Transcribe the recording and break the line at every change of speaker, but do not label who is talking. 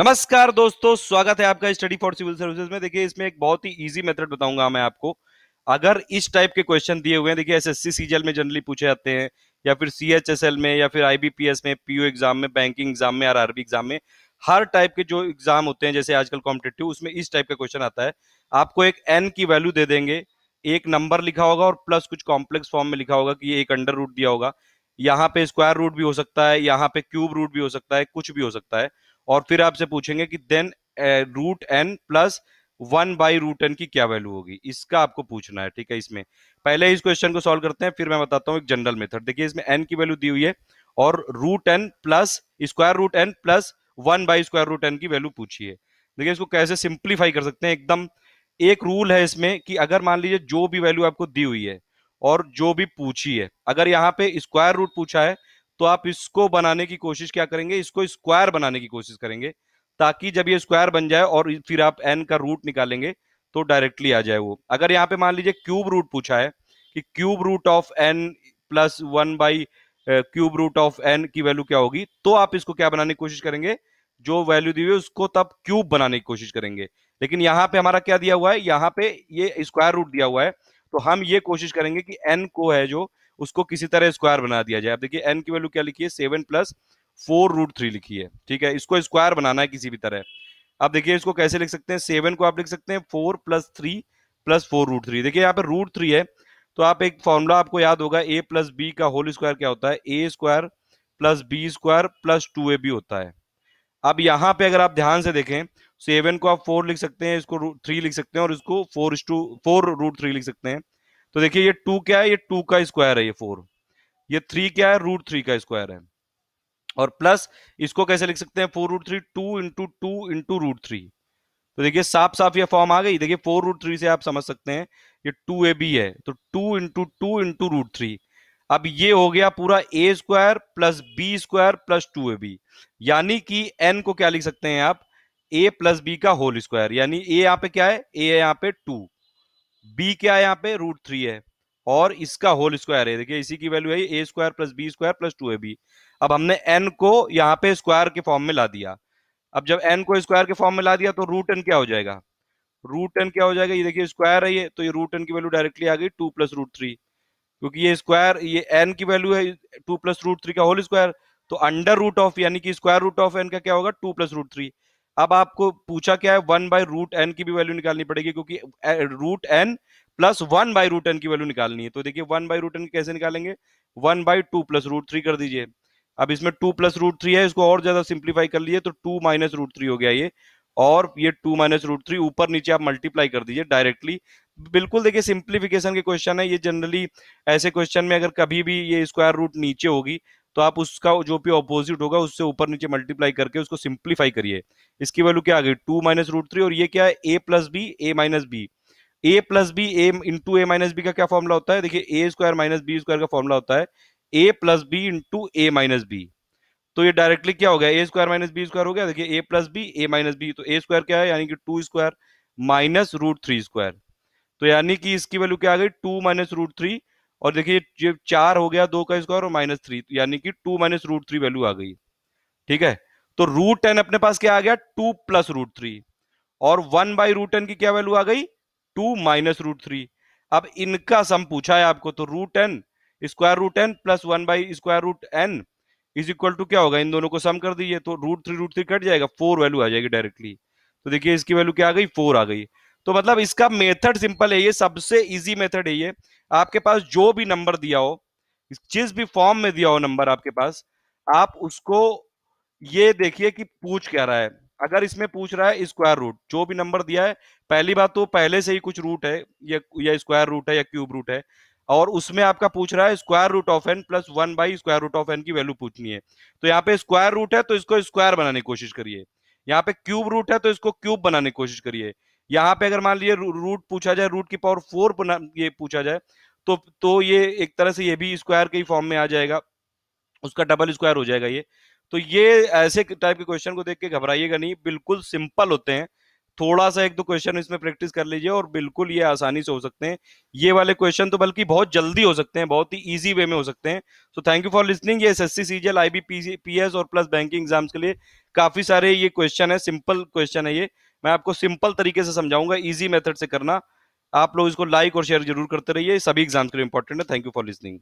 नमस्कार दोस्तों स्वागत है आपका स्टडी फॉर सिविल सर्विसेज में देखिए इसमें एक बहुत ही इजी मेथड बताऊंगा मैं आपको अगर इस टाइप के क्वेश्चन दिए हुए हैं देखिए एसएससी सीजीएल में जनरली पूछे जाते हैं या फिर सीएचएसएल में या फिर आईबीपीएस में पीयू एग्जाम में बैंकिंग एग्जाम में आरबी एग्जाम में हर टाइप के जो एग्जाम होते हैं जैसे आजकल कॉम्पिटेटिव उसमें इस टाइप का क्वेश्चन आता है आपको एक एन की वैल्यू दे देंगे एक नंबर लिखा होगा और प्लस कुछ कॉम्प्लेक्स फॉर्म में लिखा होगा कि ये एक अंडर रूट दिया होगा यहाँ पे स्क्वायर रूट भी हो सकता है यहाँ पे क्यूब रूट भी हो सकता है कुछ भी हो सकता है और फिर आपसे पूछेंगे कि then root N plus one by root N की क्या वैल्यू होगी इसका आपको पूछना है ठीक है इसमें पहले इस क्वेश्चन को सॉल्व करते हैं फिर मैं बताता हूँ एक जनरल मेथड देखिए इसमें एन की वैल्यू दी हुई है और root N plus square root N plus one by square root N की वैल्यू पूछिए देखिए इसको कैसे सिंप्लीफाई कर सकते हैं एकदम एक रूल है इसमें कि अगर मान लीजिए जो भी वैल्यू आपको दी हुई है और जो भी पूछी है अगर यहाँ पे स्क्वायर रूट पूछा है तो आप इसको बनाने की कोशिश क्या करेंगे इसको स्क्वायर बनाने की कोशिश करेंगे ताकि जब ये स्क्वायर बन जाए और फिर आप एन का रूट निकालेंगे तो डायरेक्टली आ जाए वो अगर यहाँ पे मान लीजिए क्यूब रूट पूछा है कि cube root of N plus one by cube root of N की वैल्यू क्या होगी तो आप इसको क्या बनाने की कोशिश करेंगे जो वैल्यू दी हुई है उसको तब क्यूब बनाने की कोशिश करेंगे लेकिन यहाँ पे हमारा क्या दिया हुआ है यहाँ पे ये स्क्वायर रूट दिया हुआ है तो हम ये कोशिश करेंगे कि एन को है जो उसको किसी तरह स्क्वायर बना दिया जाए आप देखिए एन की वैल्यू क्या लिखी है seven plus four root three लिखी है ठीक है इसको स्क्वायर बनाना है किसी भी तरह आप देखिए इसको कैसे लिख सकते हैं सेवन को आप लिख सकते हैं four plus three plus four root three देखिए यहाँ पे रूट थ्री है तो आप एक फॉर्मूला आपको याद होगा ए प्लस बी का होल स्क्वायर क्या होता है A square plus B square plus two A B होता है अब यहाँ पे अगर आप ध्यान से देखें सेवन को आप फोर लिख सकते हैं इसको थ्री लिख सकते हैं और इसको four two four root three लिख सकते हैं तो देखिए ये टू क्या है ये टू का स्क्वायर है ये फोर ये थ्री क्या है रूट थ्री का स्क्वायर है और प्लस इसको कैसे लिख सकते हैं four root three two into two into root three तो देखिए साफ साफ ये फॉर्म आ गई देखिए फोर रूट थ्री से आप समझ सकते हैं ये टू ए बी है तो two into two into root three अब ये हो गया पूरा A square plus B square plus two A B यानी कि एन को क्या लिख सकते हैं आप ए प्लस बी का होल स्क्वायर यानी ए यहाँ पे क्या है ए है यहाँ पे टू बी क्या है यहाँ पे रूट थ्री है और इसका होल स्क्वायर है देखिए इसी की वैल्यू है A square plus B square plus two A B अब हमने एन को यहाँ पे स्क्वायर के फॉर्म में ला दिया अब जब एन को स्क्वायर के फॉर्म में ला दिया तो रूट एन क्या हो जाएगा रूट एन क्या हो जाएगा ये देखिए स्क्वायर है ये तो ये रूट एन की वैल्यू डायरेक्टली आ गई टू प्लस रूट थ्री क्योंकि ये स्क्वायर ये एन की वैल्यू है टू प्लस रूट थ्री का होल स्क्वायर तो अंडर रूट ऑफ यानी कि स्क्वायर रूट ऑफ एन का क्या होगा टू प्लस रूट थ्री अब आपको पूछा क्या है वन बाय रूट एन की भी वैल्यू निकालनी पड़ेगी क्योंकि root N plus one by root N की वैल्यू निकालनी है तो देखिए वन बाय रूट एन कैसे निकालेंगे one by two plus root three कर दीजिए अब इसमें टू प्लस रूट थ्री है इसको और ज्यादा सिंप्लीफाई कर लीजिए तो टू माइनस रूट थ्री हो गया ये और ये टू माइनस रूट थ्री ऊपर नीचे आप मल्टीप्लाई कर दीजिए डायरेक्टली बिल्कुल देखिए सिंप्लीफिकेशन के क्वेश्चन है ये जनरली ऐसे क्वेश्चन में अगर कभी भी ये स्क्वायर रूट नीचे होगी तो आप उसका जो भी ऑपोजिट होगा उससे ऊपर नीचे मल्टीप्लाई करके उसको सिंप्लीफाई करिए इसकी वैल्यू क्या आ गई टू माइनस रूट थ्री और ये क्या है A plus B A minus B A plus B A into A minus B का क्या फॉर्मूला होता है देखिए A square minus B square का फॉर्मूला होता है A plus B into A minus B तो ये डायरेक्टली क्या हो गया A square minus B square हो गया देखिए A plus B A minus B तो ए स्क्वायर क्या है यानी कि two square minus root three square तो यानी कि इसकी वैल्यू क्या आ गई टू माइनस रूट थ्री और देखिए ये चार हो गया दो का स्क्वायर और माइनस थ्री तो यानी कि two minus root three value आ गई ठीक है तो रूट टेन अपने पास क्या आ गया टू प्लस रूट थ्री और वन बाई रूट टेन की क्या वैल्यू आ गई टू माइनस रूट थ्री अब इनका सम पूछा है आपको तो root N square root N plus one by square root N is equal to क्या होगा इन दोनों को सम कर दीजिए तो root three root three cut जाएगा फोर वैल्यू आ जाएगी डायरेक्टली तो देखिए इसकी वैल्यू क्या आ गई फोर आ गई तो मतलब इसका मेथड सिंपल है ये सबसे इजी मेथड है ये आपके पास जो भी नंबर दिया हो जिस भी फॉर्म में दिया हो नंबर आपके पास आप उसको ये देखिए कि पूछ क्या रहा है अगर इसमें पूछ रहा है स्क्वायर रूट जो भी नंबर दिया है पहली बात तो पहले से ही कुछ रूट है या स्क्वायर रूट है या क्यूब रूट है और उसमें आपका पूछ रहा है square root of N plus one by square root of N की वैल्यू पूछनी है तो यहाँ पे स्क्वायर रूट है तो इसको स्क्वायर बनाने की कोशिश करिए यहाँ पे क्यूब रूट है तो इसको क्यूब बनाने की कोशिश करिए यहाँ पे अगर मान लीजिए रूट पूछा जाए रूट की पावर फोर ये पूछा जाए तो तो ये एक तरह से ये भी स्क्वायर के फॉर्म में आ जाएगा उसका डबल स्क्वायर हो जाएगा ये तो ये ऐसे टाइप के क्वेश्चन को देख के घबराइएगा नहीं बिल्कुल सिंपल होते हैं थोड़ा सा एक दो क्वेश्चन इसमें प्रैक्टिस कर लीजिए और बिल्कुल ये आसानी से हो सकते हैं ये वाले क्वेश्चन तो बल्कि बहुत जल्दी हो सकते हैं बहुत ही ईजी वे में हो सकते हैं so thank you for listening ये S S C I B P S और प्लस बैंकिंग एग्जाम्स के लिए काफी सारे ये क्वेश्चन है सिंपल क्वेश्चन है ये मैं आपको सिंपल तरीके से समझाऊंगा ईजी मेथड से करना आप लोग इसको लाइक और शेयर जरूर करते रहिए सभी एग्जाम्स के लिए इंपॉर्टेंट है थैंक यू फॉर लिसनिंग